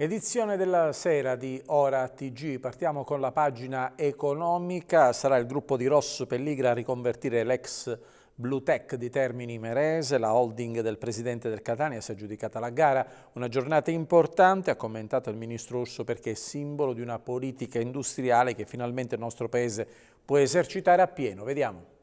Edizione della sera di Ora TG, partiamo con la pagina economica, sarà il gruppo di Rosso Pelligra a riconvertire l'ex Blue Tech di Termini Merese, la holding del presidente del Catania si è aggiudicata la gara, una giornata importante, ha commentato il ministro Urso perché è simbolo di una politica industriale che finalmente il nostro paese può esercitare appieno, vediamo.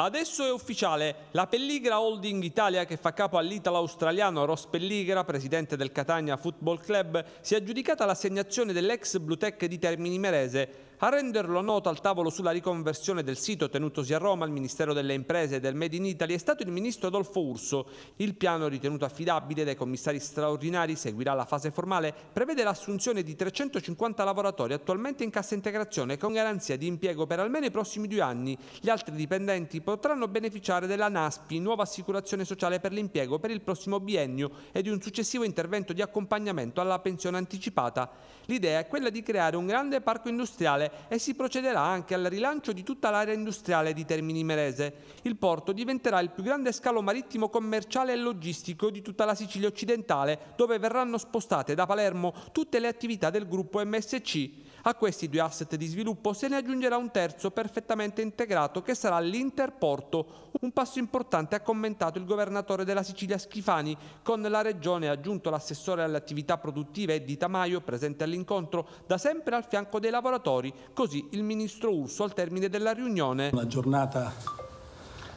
Adesso è ufficiale, la Pelligra Holding Italia che fa capo all'italo-australiano Ross Pelligra, presidente del Catania Football Club, si è aggiudicata l'assegnazione dell'ex Blue Tech di Termini Merese a renderlo noto al tavolo sulla riconversione del sito tenutosi a Roma al Ministero delle Imprese e del Made in Italy è stato il ministro Adolfo Urso. Il piano, ritenuto affidabile dai commissari straordinari, seguirà la fase formale, prevede l'assunzione di 350 lavoratori attualmente in cassa integrazione con garanzia di impiego per almeno i prossimi due anni. Gli altri dipendenti potranno beneficiare della NASPI, nuova assicurazione sociale per l'impiego per il prossimo biennio e di un successivo intervento di accompagnamento alla pensione anticipata. L'idea è quella di creare un grande parco industriale e si procederà anche al rilancio di tutta l'area industriale di Termini Imerese. Il porto diventerà il più grande scalo marittimo commerciale e logistico di tutta la Sicilia occidentale, dove verranno spostate da Palermo tutte le attività del gruppo MSC. A questi due asset di sviluppo se ne aggiungerà un terzo perfettamente integrato che sarà l'interporto, un passo importante ha commentato il governatore della Sicilia Schifani. Con la regione ha aggiunto l'assessore alle attività produttive Eddie Tamaio presente all'incontro, da sempre al fianco dei lavoratori, così il ministro Urso al termine della riunione. Una giornata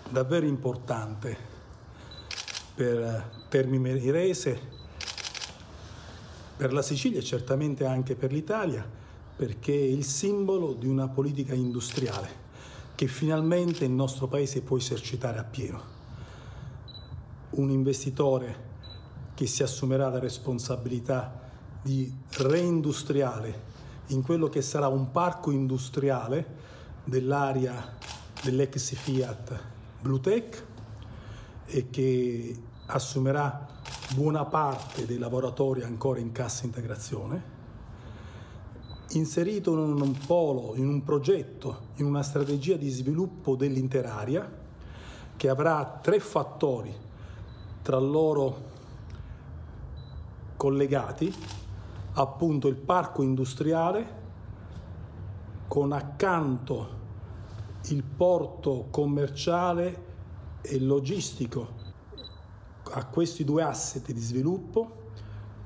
davvero importante per Termi Merirese, per la Sicilia e certamente anche per l'Italia perché è il simbolo di una politica industriale che finalmente il nostro Paese può esercitare appieno. Un investitore che si assumerà la responsabilità di reindustriale in quello che sarà un parco industriale dell'area dell'ex Fiat Bluetech e che assumerà buona parte dei lavoratori ancora in cassa integrazione inserito in un polo, in un progetto, in una strategia di sviluppo dell'intera area che avrà tre fattori tra loro collegati, appunto il parco industriale con accanto il porto commerciale e logistico. A questi due asset di sviluppo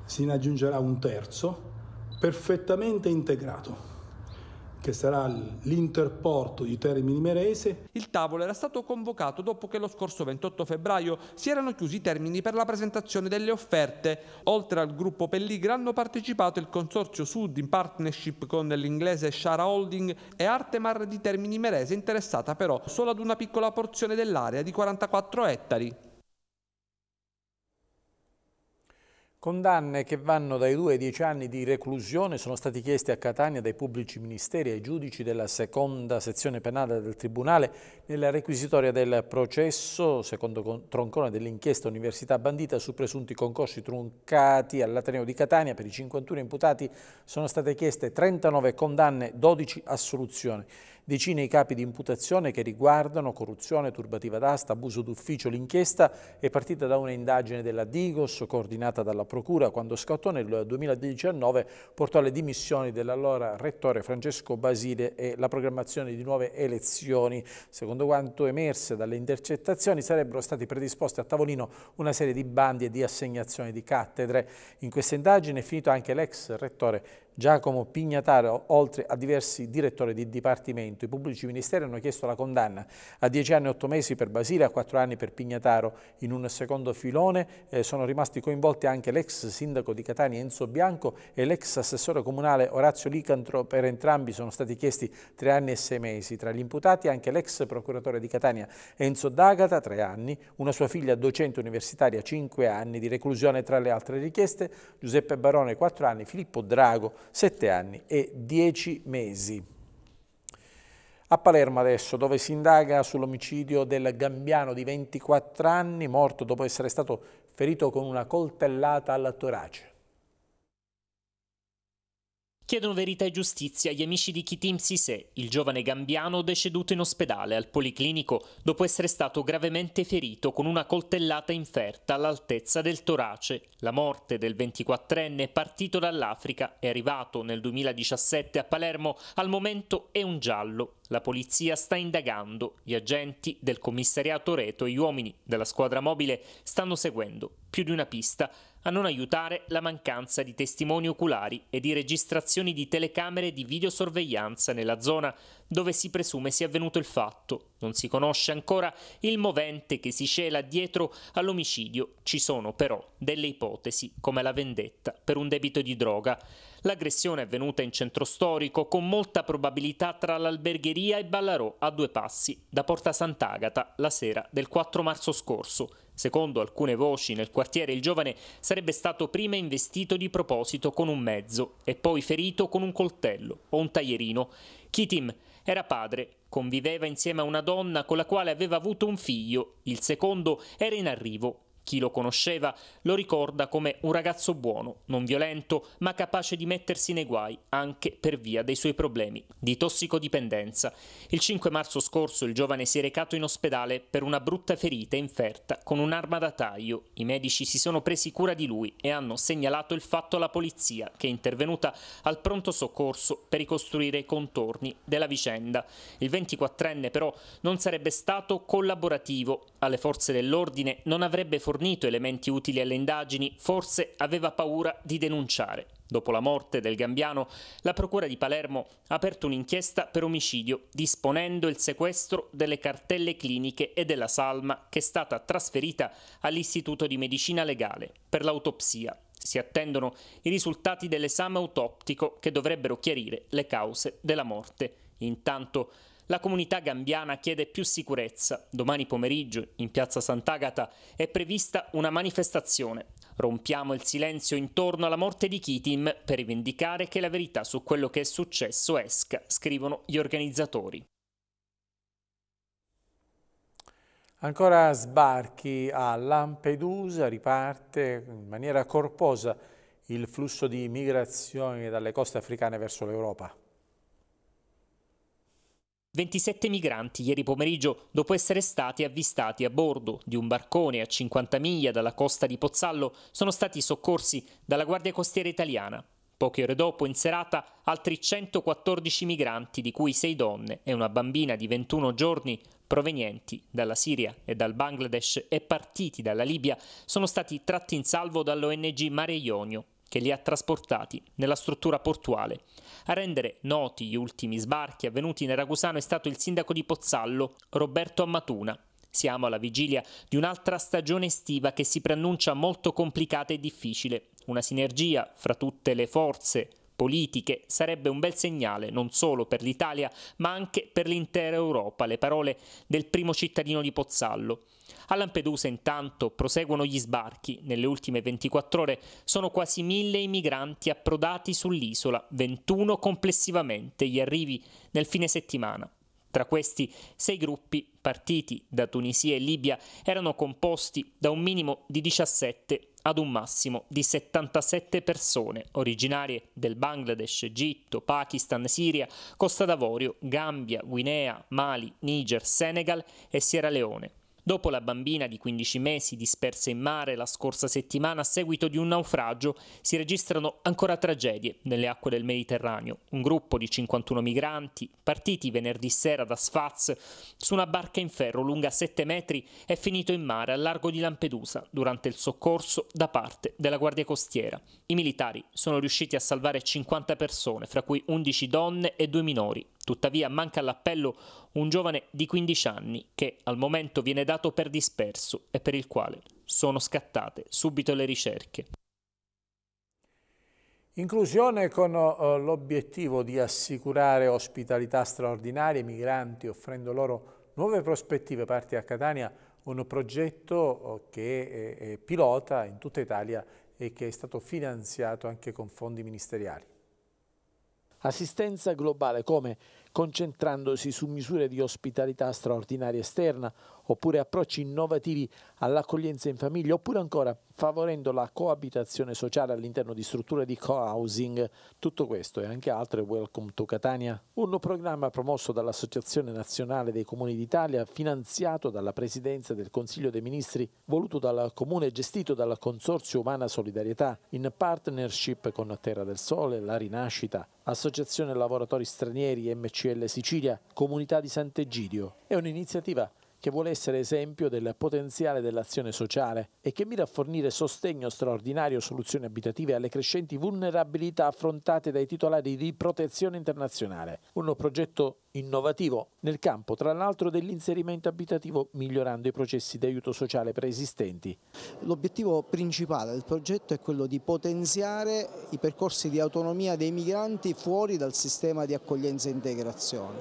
se ne aggiungerà un terzo perfettamente integrato che sarà l'interporto di Termini Merese. Il tavolo era stato convocato dopo che lo scorso 28 febbraio si erano chiusi i termini per la presentazione delle offerte. Oltre al gruppo Pelligra hanno partecipato il Consorzio Sud in partnership con l'inglese Shara Holding e Artemar di Termini Merese interessata però solo ad una piccola porzione dell'area di 44 ettari. Condanne che vanno dai 2 ai 10 anni di reclusione sono stati chiesti a Catania dai pubblici ministeri e ai giudici della seconda sezione penale del Tribunale nella requisitoria del processo, secondo troncone dell'inchiesta Università Bandita, su presunti concorsi truncati all'Ateneo di Catania. Per i 51 imputati sono state chieste 39 condanne, 12 assoluzioni. Decine i capi di imputazione che riguardano corruzione, turbativa d'asta, abuso d'ufficio. L'inchiesta è partita da un'indagine della Digos coordinata dalla Procura quando scattò nel 2019 portò alle dimissioni dell'allora rettore Francesco Basile e la programmazione di nuove elezioni. Secondo quanto emerse dalle intercettazioni sarebbero stati predisposti a tavolino una serie di bandi e di assegnazioni di cattedre. In questa indagine è finito anche l'ex rettore Giacomo Pignataro, oltre a diversi direttori di dipartimento. I pubblici ministeri hanno chiesto la condanna a 10 anni e 8 mesi per Basile, a 4 anni per Pignataro. In un secondo filone eh, sono rimasti coinvolti anche l'ex sindaco di Catania Enzo Bianco e l'ex assessore comunale Orazio Licantro. Per entrambi sono stati chiesti 3 anni e 6 mesi. Tra gli imputati anche l'ex procuratore di Catania Enzo D'Agata, 3 anni, una sua figlia docente universitaria, 5 anni di reclusione. Tra le altre richieste Giuseppe Barone, 4 anni, Filippo Drago, 7 anni e 10 mesi. A Palermo adesso, dove si indaga sull'omicidio del gambiano di 24 anni, morto dopo essere stato ferito con una coltellata alla torace. Chiedono verità e giustizia agli amici di Kitim Sise, il giovane gambiano deceduto in ospedale al Policlinico dopo essere stato gravemente ferito con una coltellata inferta all'altezza del torace. La morte del 24enne partito dall'Africa è arrivato nel 2017 a Palermo, al momento è un giallo. La polizia sta indagando, gli agenti del commissariato Reto e gli uomini della squadra mobile stanno seguendo più di una pista a non aiutare la mancanza di testimoni oculari e di registrazioni di telecamere di videosorveglianza nella zona dove si presume sia avvenuto il fatto. Non si conosce ancora il movente che si cela dietro all'omicidio, ci sono però delle ipotesi come la vendetta per un debito di droga. L'aggressione è avvenuta in centro storico con molta probabilità tra l'albergheria e Ballarò a due passi da Porta Sant'Agata la sera del 4 marzo scorso Secondo alcune voci nel quartiere il giovane sarebbe stato prima investito di proposito con un mezzo e poi ferito con un coltello o un taglierino. Kitim era padre, conviveva insieme a una donna con la quale aveva avuto un figlio, il secondo era in arrivo chi lo conosceva lo ricorda come un ragazzo buono, non violento, ma capace di mettersi nei guai anche per via dei suoi problemi di tossicodipendenza. Il 5 marzo scorso il giovane si è recato in ospedale per una brutta ferita inferta con un'arma da taglio. I medici si sono presi cura di lui e hanno segnalato il fatto alla polizia, che è intervenuta al pronto soccorso per ricostruire i contorni della vicenda. Il 24enne però non sarebbe stato collaborativo alle forze dell'ordine, non avrebbe fornito fornito elementi utili alle indagini, forse aveva paura di denunciare. Dopo la morte del Gambiano, la Procura di Palermo ha aperto un'inchiesta per omicidio, disponendo il sequestro delle cartelle cliniche e della salma che è stata trasferita all'Istituto di Medicina Legale per l'autopsia. Si attendono i risultati dell'esame autoptico che dovrebbero chiarire le cause della morte. Intanto la comunità gambiana chiede più sicurezza. Domani pomeriggio, in piazza Sant'Agata, è prevista una manifestazione. Rompiamo il silenzio intorno alla morte di Kitim per rivendicare che la verità su quello che è successo esca, scrivono gli organizzatori. Ancora sbarchi a Lampedusa, riparte in maniera corposa il flusso di migrazioni dalle coste africane verso l'Europa. 27 migranti ieri pomeriggio dopo essere stati avvistati a bordo di un barcone a 50 miglia dalla costa di Pozzallo sono stati soccorsi dalla Guardia Costiera italiana. Poche ore dopo, in serata, altri 114 migranti, di cui 6 donne e una bambina di 21 giorni, provenienti dalla Siria e dal Bangladesh e partiti dalla Libia, sono stati tratti in salvo dall'ONG Mare Ionio, che li ha trasportati nella struttura portuale. A rendere noti gli ultimi sbarchi avvenuti in Ragusano è stato il sindaco di Pozzallo, Roberto Ammatuna. Siamo alla vigilia di un'altra stagione estiva che si preannuncia molto complicata e difficile. Una sinergia fra tutte le forze politiche sarebbe un bel segnale non solo per l'Italia ma anche per l'intera Europa, le parole del primo cittadino di Pozzallo. A Lampedusa intanto proseguono gli sbarchi, nelle ultime 24 ore sono quasi mille i migranti approdati sull'isola, 21 complessivamente gli arrivi nel fine settimana. Tra questi, sei gruppi partiti da Tunisia e Libia erano composti da un minimo di 17 ad un massimo di 77 persone, originarie del Bangladesh, Egitto, Pakistan, Siria, Costa d'Avorio, Gambia, Guinea, Mali, Niger, Senegal e Sierra Leone. Dopo la bambina di 15 mesi dispersa in mare la scorsa settimana a seguito di un naufragio, si registrano ancora tragedie nelle acque del Mediterraneo. Un gruppo di 51 migranti, partiti venerdì sera da Sfaz su una barca in ferro lunga 7 metri, è finito in mare al largo di Lampedusa durante il soccorso da parte della Guardia Costiera. I militari sono riusciti a salvare 50 persone, fra cui 11 donne e due minori. Tuttavia manca all'appello un giovane di 15 anni che al momento viene dato dato per disperso e per il quale sono scattate subito le ricerche. Inclusione con eh, l'obiettivo di assicurare ospitalità straordinaria ai migranti, offrendo loro nuove prospettive, parte a Catania un progetto eh, che è eh, pilota in tutta Italia e che è stato finanziato anche con fondi ministeriali. Assistenza globale come concentrandosi su misure di ospitalità straordinaria esterna, oppure approcci innovativi all'accoglienza in famiglia, oppure ancora favorendo la coabitazione sociale all'interno di strutture di co-housing. Tutto questo e anche altro è Welcome to Catania, un programma promosso dall'Associazione Nazionale dei Comuni d'Italia, finanziato dalla Presidenza del Consiglio dei Ministri, voluto dal Comune e gestito dal Consorzio Umana Solidarietà, in partnership con Terra del Sole, La Rinascita, Associazione Lavoratori Stranieri MCL Sicilia, Comunità di Sant'Egidio. È un'iniziativa che vuole essere esempio del potenziale dell'azione sociale e che mira a fornire sostegno straordinario, soluzioni abitative alle crescenti vulnerabilità affrontate dai titolari di protezione internazionale. Uno progetto innovativo nel campo, tra l'altro, dell'inserimento abitativo, migliorando i processi di aiuto sociale preesistenti. L'obiettivo principale del progetto è quello di potenziare i percorsi di autonomia dei migranti fuori dal sistema di accoglienza e integrazione.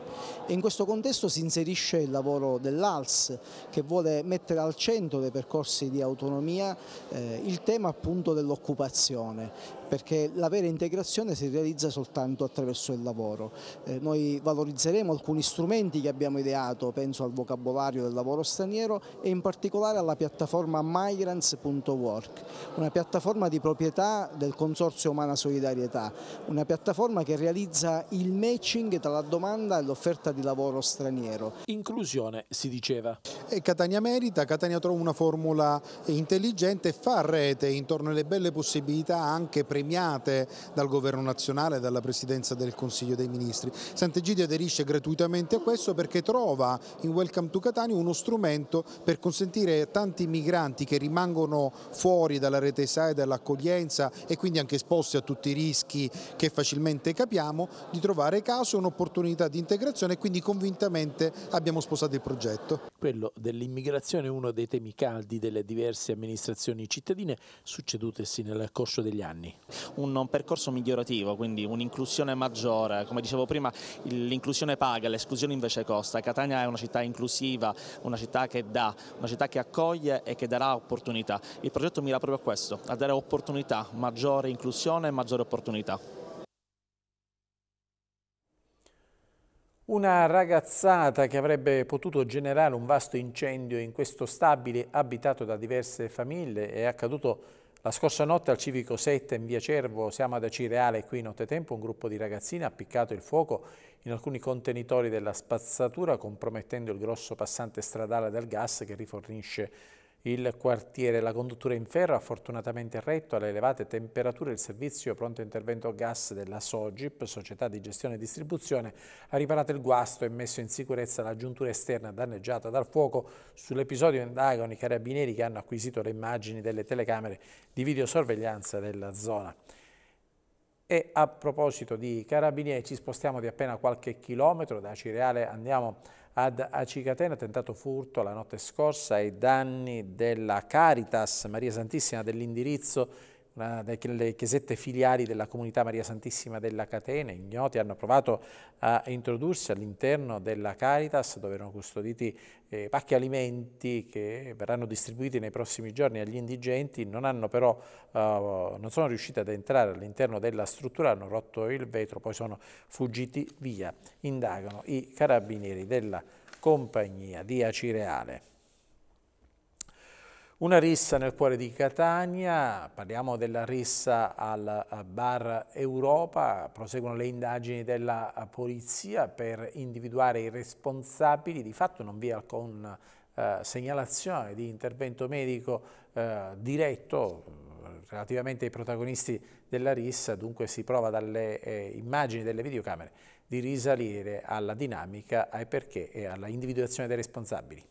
E in questo contesto si inserisce il lavoro dell'altro Valls che vuole mettere al centro dei percorsi di autonomia eh, il tema appunto dell'occupazione perché la vera integrazione si realizza soltanto attraverso il lavoro. Eh, noi valorizzeremo alcuni strumenti che abbiamo ideato, penso al vocabolario del lavoro straniero e in particolare alla piattaforma migrants.work, una piattaforma di proprietà del Consorzio Umana Solidarietà, una piattaforma che realizza il matching tra la domanda e l'offerta di lavoro straniero. Inclusione, si diceva. E Catania merita, Catania trova una formula intelligente e fa rete intorno alle belle possibilità anche premiate premiate dal governo nazionale, dalla presidenza del Consiglio dei Ministri. Sant'Egidio aderisce gratuitamente a questo perché trova in Welcome to Catania uno strumento per consentire a tanti migranti che rimangono fuori dalla rete ISAE, dall'accoglienza e quindi anche esposti a tutti i rischi che facilmente capiamo, di trovare caso un'opportunità di integrazione e quindi convintamente abbiamo sposato il progetto. Quello dell'immigrazione è uno dei temi caldi delle diverse amministrazioni cittadine succedutesi nel corso degli anni un percorso migliorativo, quindi un'inclusione maggiore, come dicevo prima l'inclusione paga, l'esclusione invece costa, Catania è una città inclusiva, una città che dà, una città che accoglie e che darà opportunità, il progetto mira proprio a questo, a dare opportunità, maggiore inclusione e maggiore opportunità. Una ragazzata che avrebbe potuto generare un vasto incendio in questo stabile abitato da diverse famiglie è accaduto la scorsa notte al Civico 7 in via Cervo, siamo ad Acireale, qui in nottetempo, un gruppo di ragazzini ha piccato il fuoco in alcuni contenitori della spazzatura compromettendo il grosso passante stradale del gas che rifornisce il quartiere, la conduttura in ferro ha fortunatamente retto alle elevate temperature il servizio pronto intervento gas della Sogip, società di gestione e distribuzione, ha riparato il guasto e messo in sicurezza la giuntura esterna danneggiata dal fuoco. Sull'episodio indagano i carabinieri che hanno acquisito le immagini delle telecamere di videosorveglianza della zona. E a proposito di carabinieri ci spostiamo di appena qualche chilometro da Cireale, andiamo a ad Acicatena tentato furto la notte scorsa ai danni della Caritas Maria Santissima dell'indirizzo una delle chiesette filiali della comunità Maria Santissima della Catena, ignoti, hanno provato a introdursi all'interno della Caritas dove erano custoditi eh, pacchi alimenti che verranno distribuiti nei prossimi giorni agli indigenti, non, hanno però, eh, non sono riusciti ad entrare all'interno della struttura, hanno rotto il vetro, poi sono fuggiti via, indagano i carabinieri della compagnia di Acireale. Una rissa nel cuore di Catania, parliamo della rissa al eh, bar Europa, proseguono le indagini della eh, polizia per individuare i responsabili, di fatto non vi è alcun eh, segnalazione di intervento medico eh, diretto eh, relativamente ai protagonisti della rissa, dunque si prova dalle eh, immagini delle videocamere di risalire alla dinamica, ai perché e alla individuazione dei responsabili.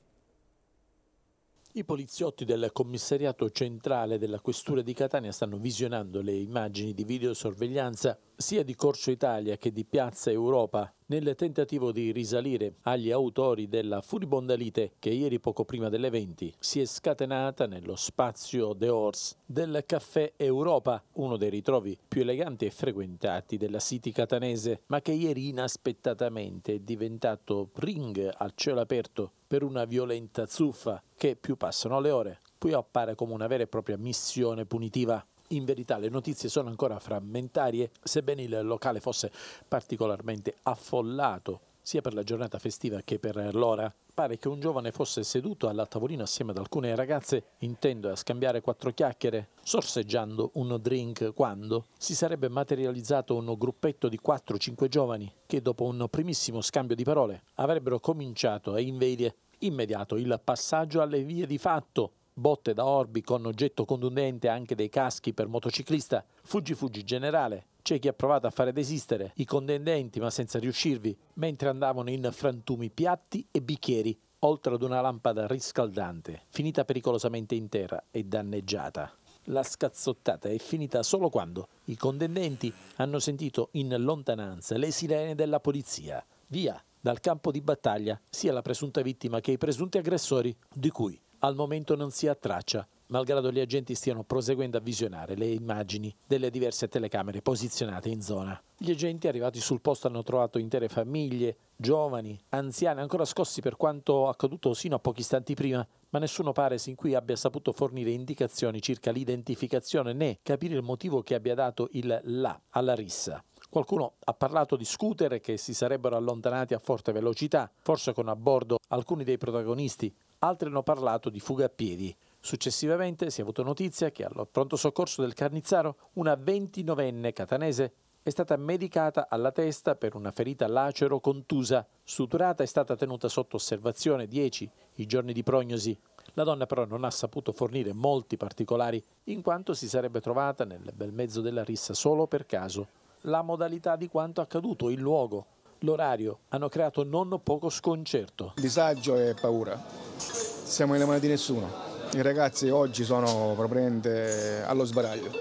I poliziotti del commissariato centrale della questura di Catania stanno visionando le immagini di videosorveglianza sia di Corso Italia che di Piazza Europa nel tentativo di risalire agli autori della furibonda lite che ieri poco prima delle 20 si è scatenata nello spazio De Ors del Caffè Europa, uno dei ritrovi più eleganti e frequentati della City catanese, ma che ieri inaspettatamente è diventato ring al cielo aperto per una violenta zuffa che più passano le ore, più appare come una vera e propria missione punitiva. In verità le notizie sono ancora frammentarie, sebbene il locale fosse particolarmente affollato sia per la giornata festiva che per l'ora. Pare che un giovane fosse seduto alla tavolina assieme ad alcune ragazze, intendo a scambiare quattro chiacchiere, sorseggiando un drink quando si sarebbe materializzato un gruppetto di 4-5 giovani che dopo un primissimo scambio di parole avrebbero cominciato a inveire immediato il passaggio alle vie di fatto botte da orbi con oggetto contundente anche dei caschi per motociclista, fuggi fuggi generale. C'è chi ha provato a fare desistere i contendenti ma senza riuscirvi, mentre andavano in frantumi piatti e bicchieri, oltre ad una lampada riscaldante, finita pericolosamente in terra e danneggiata. La scazzottata è finita solo quando i contendenti hanno sentito in lontananza le sirene della polizia. Via dal campo di battaglia sia la presunta vittima che i presunti aggressori, di cui al momento non si ha traccia, malgrado gli agenti stiano proseguendo a visionare le immagini delle diverse telecamere posizionate in zona. Gli agenti arrivati sul posto hanno trovato intere famiglie, giovani, anziani ancora scossi per quanto accaduto sino a pochi istanti prima, ma nessuno pare sin qui abbia saputo fornire indicazioni circa l'identificazione né capire il motivo che abbia dato il là alla rissa. Qualcuno ha parlato di scooter che si sarebbero allontanati a forte velocità, forse con a bordo alcuni dei protagonisti, altri hanno parlato di fuga a piedi. Successivamente si è avuto notizia che al pronto soccorso del Carnizzaro una 29enne catanese è stata medicata alla testa per una ferita lacero contusa, suturata è stata tenuta sotto osservazione 10 i giorni di prognosi. La donna però non ha saputo fornire molti particolari, in quanto si sarebbe trovata nel bel mezzo della rissa solo per caso. La modalità di quanto accaduto, il luogo, l'orario hanno creato non poco sconcerto. Disagio e paura. Siamo nelle mani di nessuno. I ragazzi oggi sono propriamente allo sbaraglio.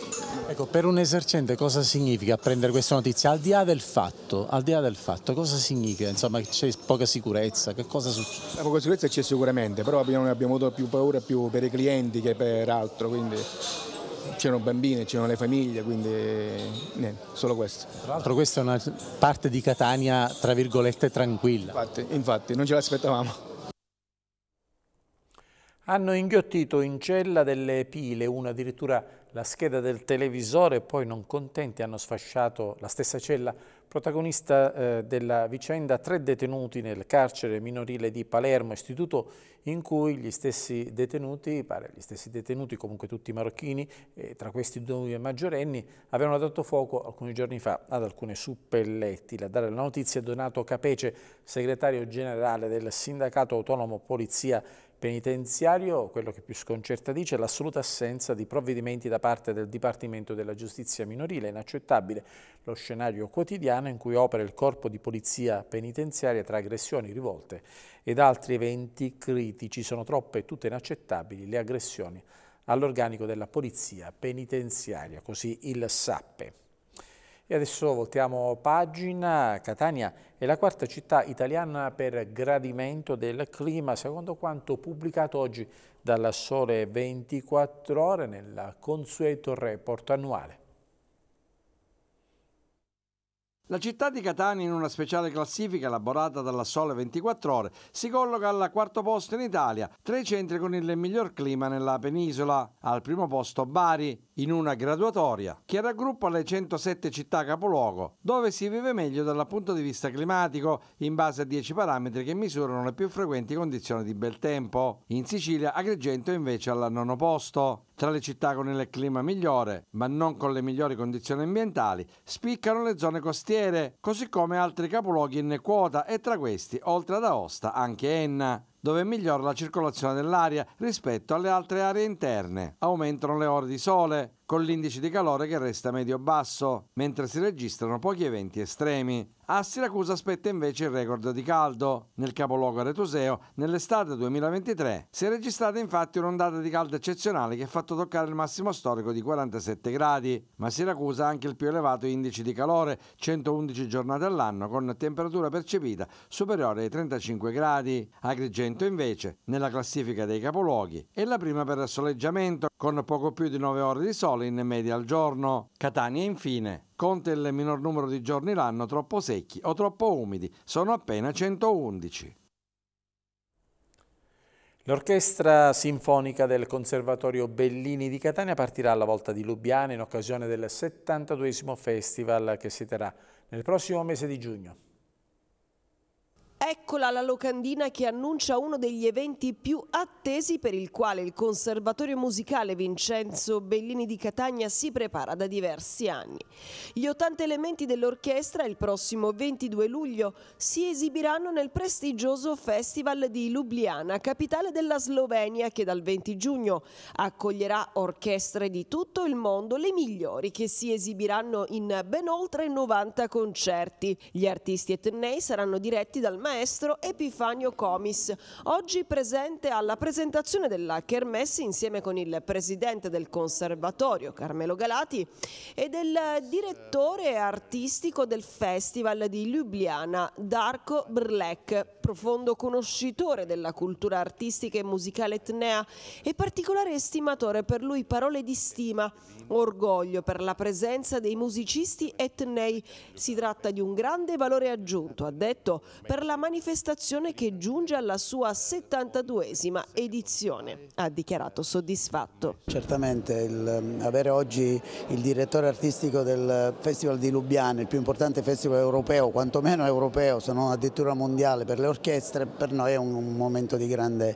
Ecco, per un esercente cosa significa prendere questa notizia? Al di là del fatto, là del fatto cosa significa? Insomma, c'è poca sicurezza, che cosa succede? La poca sicurezza c'è sicuramente, però abbiamo, abbiamo avuto più paura più per i clienti che per altro, quindi c'erano bambini, c'erano le famiglie, quindi niente, solo questo. Tra l'altro questa è una parte di Catania, tra virgolette, tranquilla. Infatti, infatti non ce l'aspettavamo. Hanno inghiottito in cella delle pile, una addirittura la scheda del televisore e poi non contenti hanno sfasciato la stessa cella Protagonista eh, della vicenda tre detenuti nel carcere minorile di Palermo, istituto in cui gli stessi detenuti, pare gli stessi detenuti, comunque tutti marocchini, eh, tra questi due maggiorenni, avevano dato fuoco alcuni giorni fa ad alcune suppellettile. A dare la notizia è Donato Capece, segretario generale del sindacato autonomo Polizia penitenziario, quello che più sconcerta dice, è l'assoluta assenza di provvedimenti da parte del Dipartimento della Giustizia minorile. È inaccettabile lo scenario quotidiano in cui opera il corpo di polizia penitenziaria tra aggressioni, rivolte ed altri eventi critici. Sono troppe e tutte inaccettabili le aggressioni all'organico della polizia penitenziaria, così il SAPPE. E adesso voltiamo pagina. Catania è la quarta città italiana per gradimento del clima, secondo quanto pubblicato oggi dalla Sole 24 Ore nel consueto report annuale. La città di Catania in una speciale classifica elaborata dalla Sole 24 Ore si colloca al quarto posto in Italia, tra i centri con il miglior clima nella penisola, al primo posto Bari, in una graduatoria che raggruppa le 107 città capoluogo, dove si vive meglio dal punto di vista climatico, in base a 10 parametri che misurano le più frequenti condizioni di bel tempo. In Sicilia Agrigento è invece al nono posto. Tra le città con il clima migliore, ma non con le migliori condizioni ambientali, spiccano le zone costiere, così come altri capoluoghi in quota e tra questi, oltre ad Aosta, anche Enna dove migliora la circolazione dell'aria rispetto alle altre aree interne. Aumentano le ore di sole, con l'indice di calore che resta medio-basso, mentre si registrano pochi eventi estremi. A Siracusa aspetta invece il record di caldo. Nel capoluogo aretuseo, nell'estate 2023, si è registrata infatti un'ondata di caldo eccezionale che ha fatto toccare il massimo storico di 47 gradi, ma Siracusa ha anche il più elevato indice di calore, 111 giornate all'anno, con temperatura percepita superiore ai 35 gradi. Agrigento Benevento invece nella classifica dei capoluoghi è la prima per soleggiamento con poco più di 9 ore di sole in media al giorno. Catania infine conta il minor numero di giorni l'anno troppo secchi o troppo umidi, sono appena 111. L'Orchestra Sinfonica del Conservatorio Bellini di Catania partirà alla volta di Lubiana in occasione del 72 Festival che si terrà nel prossimo mese di giugno. Eccola la locandina che annuncia uno degli eventi più attesi per il quale il Conservatorio Musicale Vincenzo Bellini di Catania si prepara da diversi anni. Gli 80 elementi dell'orchestra il prossimo 22 luglio si esibiranno nel prestigioso Festival di Ljubljana, capitale della Slovenia, che dal 20 giugno accoglierà orchestre di tutto il mondo, le migliori che si esibiranno in ben oltre 90 concerti. Gli artisti etnei saranno diretti dal maestro maestro Epifanio Comis, oggi presente alla presentazione della Kermesse insieme con il presidente del conservatorio Carmelo Galati e del direttore artistico del Festival di Ljubljana Darko Brlek, profondo conoscitore della cultura artistica e musicale etnea e particolare estimatore per lui parole di stima, orgoglio per la presenza dei musicisti etnei. Si tratta di un grande valore aggiunto, ha detto, per la manifestazione che giunge alla sua 72esima edizione. Ha dichiarato soddisfatto. Certamente il, ehm, avere oggi il direttore artistico del Festival di Lubiana, il più importante festival europeo, quantomeno europeo, se non addirittura mondiale per le orchestre, per noi è un, un momento di grande,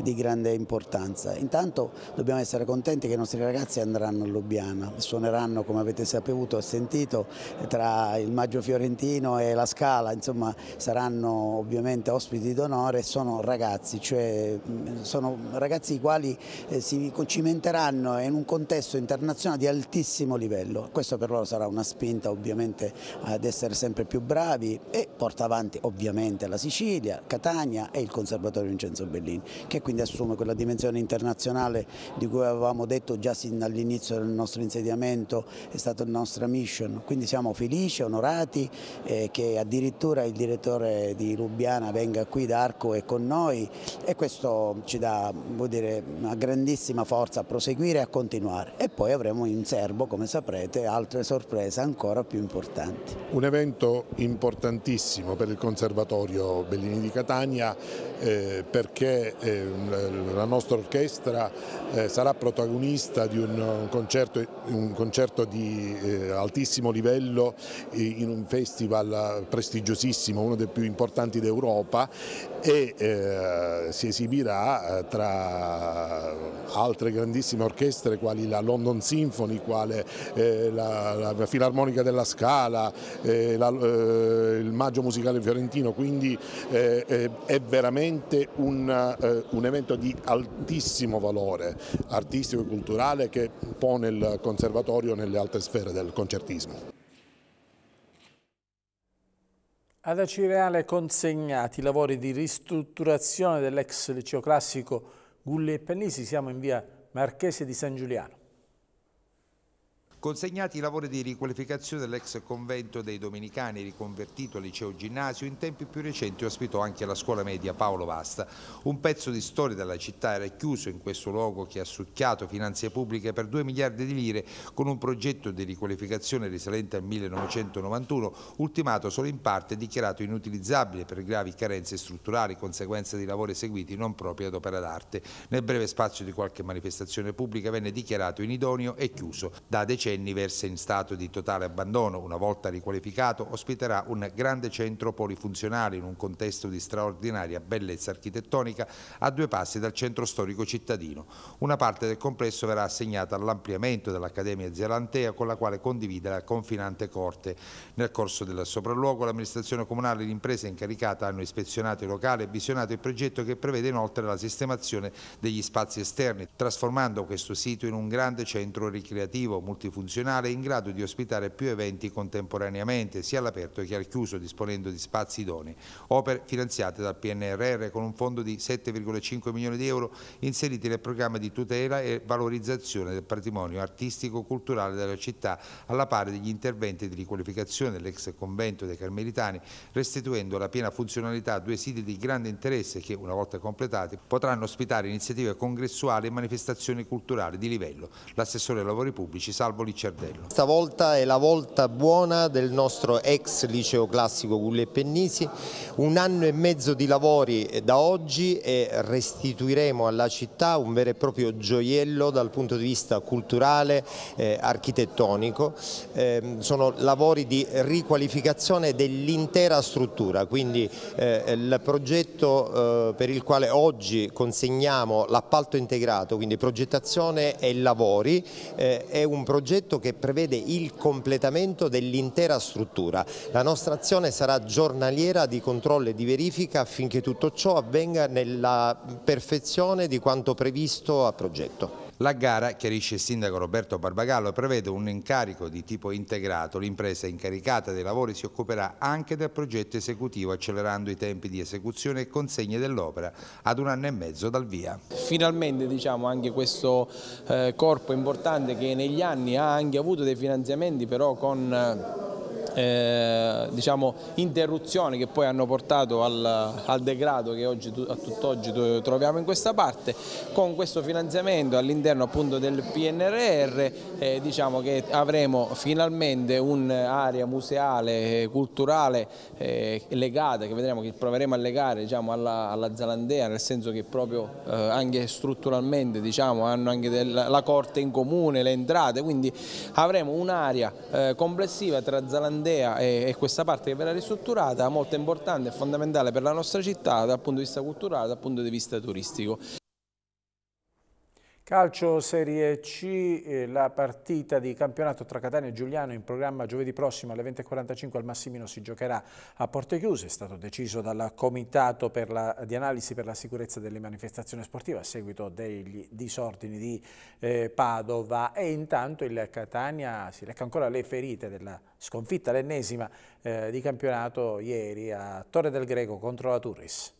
di grande importanza. Intanto dobbiamo essere contenti che i nostri ragazzi andranno a Lubiana, suoneranno come avete saputo e sentito tra il Maggio Fiorentino e la Scala, insomma saranno ovviamente ospiti d'onore sono ragazzi, cioè sono ragazzi i quali eh, si cimenteranno in un contesto internazionale di altissimo livello. Questo per loro sarà una spinta ovviamente ad essere sempre più bravi e porta avanti ovviamente la Sicilia, Catania e il Conservatorio Vincenzo Bellini, che quindi assume quella dimensione internazionale di cui avevamo detto già sin dall'inizio del nostro insediamento, è stata la nostra mission. Quindi siamo felici, onorati eh, che addirittura il direttore di Lubiana venga qui da Arco e con noi e questo ci dà dire, una grandissima forza a proseguire e a continuare e poi avremo in serbo come saprete altre sorprese ancora più importanti. Un evento importantissimo per il Conservatorio Bellini di Catania eh, perché eh, la nostra orchestra eh, sarà protagonista di un concerto, un concerto di eh, altissimo livello in un festival prestigiosissimo, uno dei più importanti importanti d'Europa e eh, si esibirà eh, tra altre grandissime orchestre quali la London Symphony, quale, eh, la, la, Filarmonica della Scala, eh, la, eh, il Maggio Musicale Fiorentino, quindi eh, è veramente un, un evento di altissimo valore artistico e culturale che pone il conservatorio nelle alte sfere del concertismo. Ad Acireale consegnati i lavori di ristrutturazione dell'ex liceo classico Gulli e Pennisi, siamo in via Marchese di San Giuliano. Consegnati i lavori di riqualificazione dell'ex convento dei Dominicani, riconvertito al liceo ginnasio, in tempi più recenti ospitò anche la scuola media Paolo Vasta. Un pezzo di storia della città era chiuso in questo luogo che ha succhiato finanze pubbliche per 2 miliardi di lire con un progetto di riqualificazione risalente al 1991, ultimato solo in parte e dichiarato inutilizzabile per gravi carenze strutturali, conseguenza di lavori eseguiti non proprio ad opera d'arte. Nel breve spazio di qualche manifestazione pubblica venne dichiarato inidoneo e chiuso. Da decenni decenni versa in stato di totale abbandono, una volta riqualificato, ospiterà un grande centro polifunzionale in un contesto di straordinaria bellezza architettonica a due passi dal centro storico cittadino. Una parte del complesso verrà assegnata all'ampliamento dell'Accademia Zelantea con la quale condivide la confinante corte. Nel corso del sopralluogo l'amministrazione comunale e l'impresa incaricata hanno ispezionato il locale e visionato il progetto che prevede inoltre la sistemazione degli spazi esterni, trasformando questo sito in un grande centro ricreativo multifunzionale multifunzionale in grado di ospitare più eventi contemporaneamente, sia all'aperto che al chiuso, disponendo di spazi idonei. Opere finanziate dal PNRR con un fondo di 7,5 milioni di euro inseriti nel programma di tutela e valorizzazione del patrimonio artistico-culturale della città, alla pari degli interventi di riqualificazione dell'ex convento dei Carmelitani, restituendo la piena funzionalità a due siti di grande interesse che, una volta completati, potranno ospitare iniziative congressuali e manifestazioni culturali di livello. L'assessore ai lavori pubblici, Salvo Licerdello. Stavolta è la volta buona del nostro ex liceo classico Gulli e Pennisi, un anno e mezzo di lavori da oggi e restituiremo alla città un vero e proprio gioiello dal punto di vista culturale, eh, architettonico. Eh, sono lavori di riqualificazione dell'intera struttura, quindi eh, il progetto eh, per il quale oggi consegniamo l'appalto integrato, quindi progettazione e lavori, eh, è un progetto progetto che prevede il completamento dell'intera struttura. La nostra azione sarà giornaliera di controllo e di verifica affinché tutto ciò avvenga nella perfezione di quanto previsto a progetto. La gara, chiarisce il sindaco Roberto Barbagallo, prevede un incarico di tipo integrato. L'impresa incaricata dei lavori si occuperà anche del progetto esecutivo, accelerando i tempi di esecuzione e consegne dell'opera ad un anno e mezzo dal via. Finalmente diciamo, anche questo eh, corpo importante che negli anni ha anche avuto dei finanziamenti però con... Eh, eh, diciamo, interruzioni che poi hanno portato al, al degrado che oggi, a tutt'oggi troviamo in questa parte. Con questo finanziamento all'interno appunto del PNRR eh, diciamo che avremo finalmente un'area museale, eh, culturale eh, legata, che vedremo che proveremo a legare diciamo, alla, alla, Zalandea, nel senso che proprio eh, anche strutturalmente diciamo, hanno anche della, la corte in comune, le entrate, quindi avremo un'area eh, complessiva tra Zalandea Andea e, questa parte che verrà ristrutturata molto importante e fondamentale per la nostra città dal punto di vista culturale, dal punto di vista turistico. Calcio Serie C, eh, la partita di campionato tra Catania e Giuliano in programma giovedì prossimo alle 20.45 al Massimino si giocherà a porte chiuse, è stato deciso dal Comitato la, di Analisi per la Sicurezza delle Manifestazioni Sportive a seguito degli disordini di eh, Padova e intanto il Catania si lecca ancora le ferite della sconfitta, l'ennesima eh, di campionato ieri a Torre del Greco contro la Turris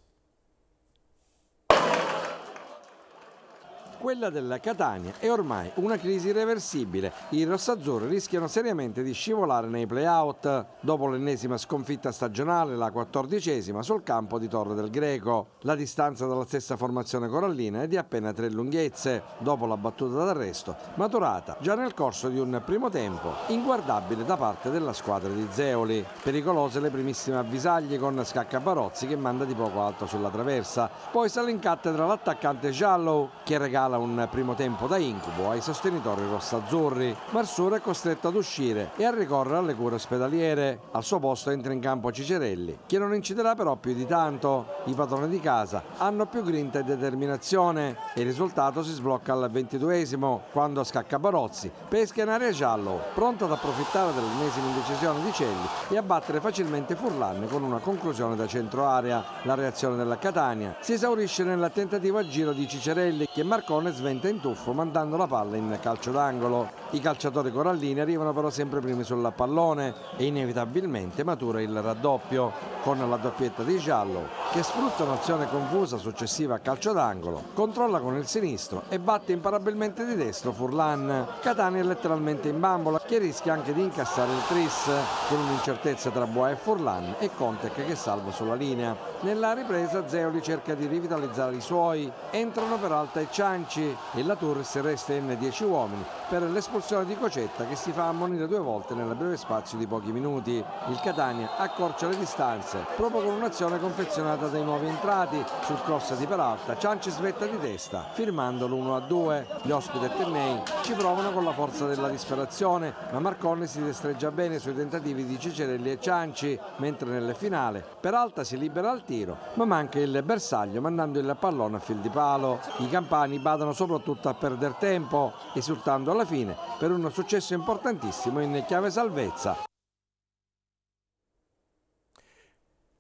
quella della Catania è ormai una crisi irreversibile. I rossazzurri rischiano seriamente di scivolare nei play-out dopo l'ennesima sconfitta stagionale, la quattordicesima, sul campo di Torre del Greco. La distanza dalla stessa formazione corallina è di appena tre lunghezze dopo la battuta d'arresto, maturata già nel corso di un primo tempo inguardabile da parte della squadra di Zeoli. Pericolose le primissime avvisaglie con Scacca Barozzi che manda di poco alto sulla traversa. Poi sale in cattedra l'attaccante Giallo che regala regala un primo tempo da incubo ai sostenitori rossazzurri. Marsura è costretto ad uscire e a ricorrere alle cure ospedaliere. Al suo posto entra in campo Cicerelli, che non inciderà però più di tanto. I padroni di casa hanno più grinta e determinazione il risultato si sblocca al 22esimo, quando scacca Barozzi, pesca in area giallo, pronto ad approfittare dell'ennesima indecisione di Celli e a battere facilmente Furlan con una conclusione da centro area. La reazione della Catania si esaurisce nella tentativa a giro di Cicerelli, che marcò pallone sventa in tuffo mandando la palla in calcio d'angolo. I calciatori corallini arrivano però sempre primi sul pallone e inevitabilmente matura il raddoppio con la doppietta di Giallo che sfrutta un'azione confusa successiva a calcio d'angolo, controlla con il sinistro e batte imparabilmente di destro Furlan. Catania è letteralmente in bambola che rischia anche di incassare il tris con un'incertezza tra Boa e Furlan e Contec che salva sulla linea. Nella ripresa Zeoli cerca di rivitalizzare i suoi, entrano per Alta e Cianchi Bianchi e la Torres resta in 10 uomini per l'espulsione di Cocetta che si fa ammonire due volte nel breve spazio di pochi minuti. Il Catania accorcia le distanze proprio con un'azione confezionata dai nuovi entrati sul cross di Peralta. Cianci svetta di testa firmando l'1-2. Gli ospiti Atennei ci provano con la forza della disperazione ma Marconi si destreggia bene sui tentativi di Cicerelli e Cianci mentre nel finale Peralta si libera al tiro ma manca il bersaglio mandando il pallone a fil di palo. I campani badano vadano soprattutto a perdere tempo, esultando alla fine per un successo importantissimo in chiave salvezza.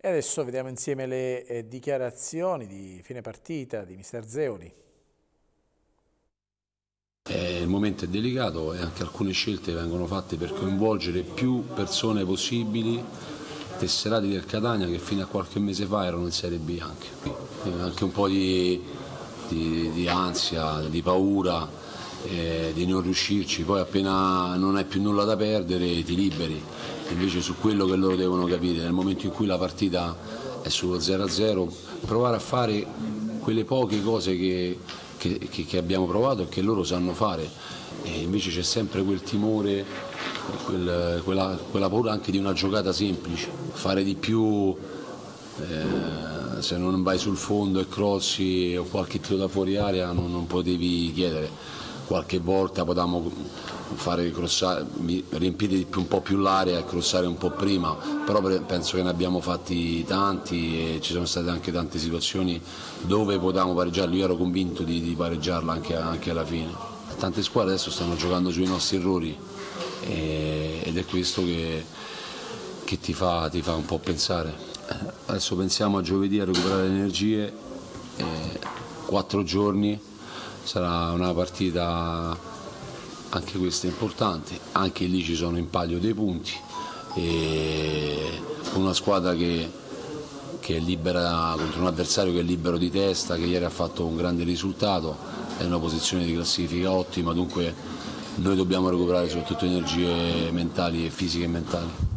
E adesso vediamo insieme le eh, dichiarazioni di fine partita di mister Zeoli. il momento è delicato e anche alcune scelte vengono fatte per coinvolgere più persone possibili tesserati del Catania che fino a qualche mese fa erano in Serie B anche. Eh, anche un po' di di, di ansia, di paura, eh, di non riuscirci, poi appena non hai più nulla da perdere ti liberi, invece su quello che loro devono capire, nel momento in cui la partita è sullo 0-0, provare a fare quelle poche cose che, che, che abbiamo provato e che loro sanno fare, e invece c'è sempre quel timore, quel, quella, quella, paura anche di una giocata semplice, fare di più. Eh, se non vai sul fondo e crossi o qualche tiro da fuori aria non, non potevi chiedere. Qualche volta potevamo crossare, riempire un po' più l'area e crossare un po' prima, però penso che ne abbiamo fatti tanti e ci sono state anche tante situazioni dove potevamo pareggiarlo, io ero convinto di, di pareggiarla anche, anche alla fine. Tante squadre adesso stanno giocando sui nostri errori ed è questo che, che ti, fa, ti fa un po' pensare adesso pensiamo a giovedì a recuperare le energie, quattro giorni sarà una partita anche questa importante, anche lì ci sono in palio dei punti, una squadra che, che è libera contro un avversario che è libero di testa, che ieri ha fatto un grande risultato, è una posizione di classifica ottima, dunque noi dobbiamo recuperare soprattutto energie mentali e fisiche e mentali.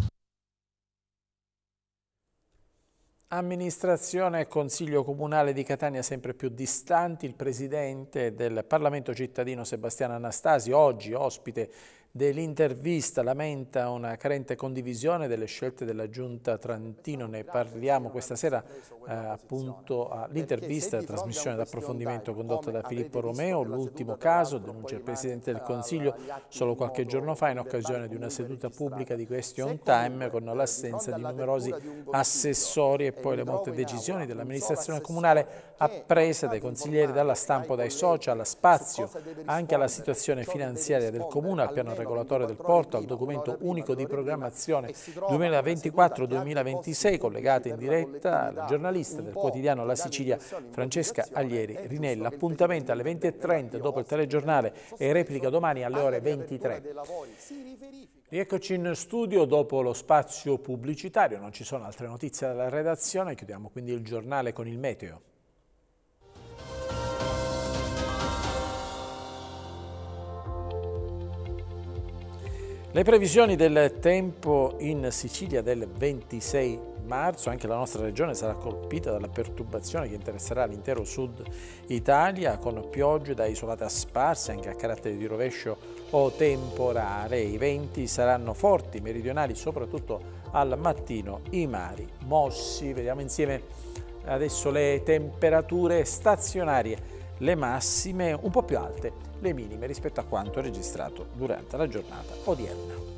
Amministrazione e Consiglio Comunale di Catania sempre più distanti, il Presidente del Parlamento cittadino Sebastiano Anastasi, oggi ospite dell'intervista lamenta una carente condivisione delle scelte della giunta Trantino, ne parliamo questa sera eh, appunto all'intervista la trasmissione d'approfondimento condotta da Filippo Romeo, l'ultimo caso, denuncia il Presidente del Consiglio solo qualche giorno fa in occasione di una seduta pubblica di question time con l'assenza di numerosi assessori e poi le molte decisioni dell'amministrazione comunale apprese dai consiglieri dalla stampa o dai social, spazio, anche alla situazione finanziaria del Comune, al piano regolatore del porto al documento unico di programmazione 2024-2026, collegata in diretta al giornalista del quotidiano La Sicilia Francesca Aglieri Rinella. Appuntamento alle 20.30 dopo il telegiornale e replica domani alle ore 23. Rieccoci in studio dopo lo spazio pubblicitario, non ci sono altre notizie dalla redazione, chiudiamo quindi il giornale con il meteo. Le previsioni del tempo in Sicilia del 26 marzo, anche la nostra regione sarà colpita dalla perturbazione che interesserà l'intero sud Italia con piogge da isolate a sparse anche a carattere di rovescio o temporale. I venti saranno forti, meridionali soprattutto al mattino, i mari mossi. Vediamo insieme adesso le temperature stazionarie, le massime un po' più alte le minime rispetto a quanto registrato durante la giornata odierna.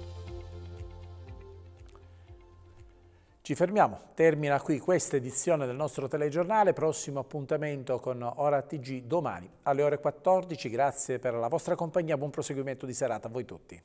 Ci fermiamo, termina qui questa edizione del nostro telegiornale, prossimo appuntamento con Ora TG domani alle ore 14, grazie per la vostra compagnia, buon proseguimento di serata a voi tutti.